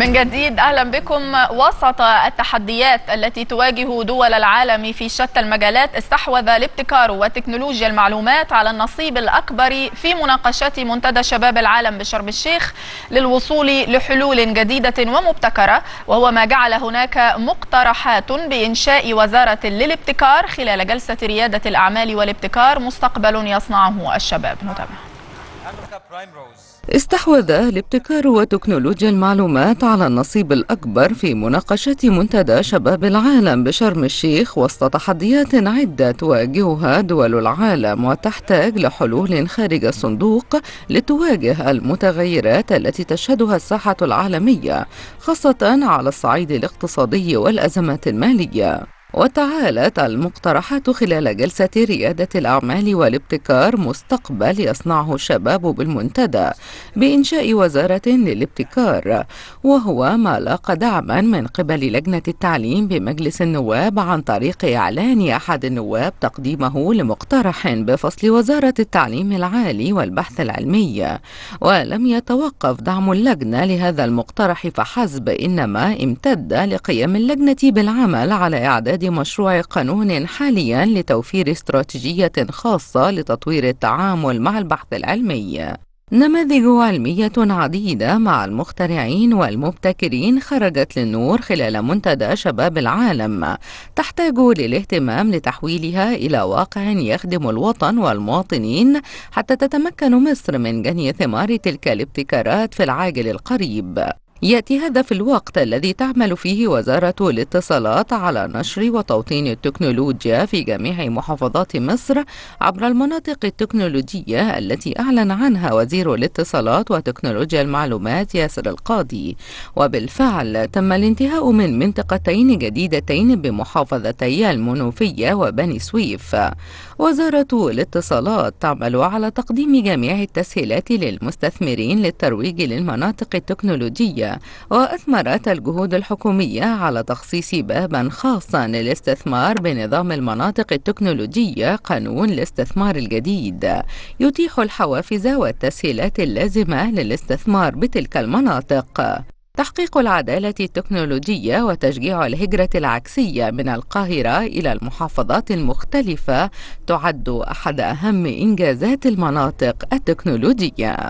من جديد اهلا بكم وسط التحديات التي تواجه دول العالم في شتى المجالات استحوذ الابتكار وتكنولوجيا المعلومات على النصيب الاكبر في مناقشه منتدى شباب العالم بشرم الشيخ للوصول لحلول جديده ومبتكره وهو ما جعل هناك مقترحات بانشاء وزاره للابتكار خلال جلسه رياده الاعمال والابتكار مستقبل يصنعه الشباب نتابع استحوذ الابتكار وتكنولوجيا المعلومات على النصيب الأكبر في مناقشة منتدى شباب العالم بشرم الشيخ وسط تحديات عدة تواجهها دول العالم وتحتاج لحلول خارج الصندوق لتواجه المتغيرات التي تشهدها الساحة العالمية خاصة على الصعيد الاقتصادي والأزمات المالية وتعالت المقترحات خلال جلسة ريادة الأعمال والابتكار مستقبل يصنعه الشباب بالمنتدى بإنشاء وزارة للابتكار وهو ما لاقى دعما من قبل لجنة التعليم بمجلس النواب عن طريق إعلان أحد النواب تقديمه لمقترح بفصل وزارة التعليم العالي والبحث العلمي ولم يتوقف دعم اللجنة لهذا المقترح فحسب إنما امتد لقيام اللجنة بالعمل على إعداد إيجاد مشروع قانون حاليا لتوفير استراتيجية خاصة لتطوير التعامل مع البحث العلمي نماذج علمية عديدة مع المخترعين والمبتكرين خرجت للنور خلال منتدى شباب العالم تحتاج للاهتمام لتحويلها إلى واقع يخدم الوطن والمواطنين حتى تتمكن مصر من جني ثمار تلك الابتكارات في العاجل القريب يأتي هذا في الوقت الذي تعمل فيه وزارة الاتصالات على نشر وتوطين التكنولوجيا في جميع محافظات مصر عبر المناطق التكنولوجية التي أعلن عنها وزير الاتصالات وتكنولوجيا المعلومات ياسر القاضي وبالفعل تم الانتهاء من منطقتين جديدتين بمحافظتي المنوفية وبني سويف وزارة الاتصالات تعمل على تقديم جميع التسهيلات للمستثمرين للترويج للمناطق التكنولوجية وأثمرت الجهود الحكومية على تخصيص بابا خاصا للاستثمار بنظام المناطق التكنولوجية قانون الاستثمار الجديد يتيح الحوافز والتسهيلات اللازمة للاستثمار بتلك المناطق تحقيق العدالة التكنولوجية وتشجيع الهجرة العكسية من القاهرة إلى المحافظات المختلفة تعد أحد أهم إنجازات المناطق التكنولوجية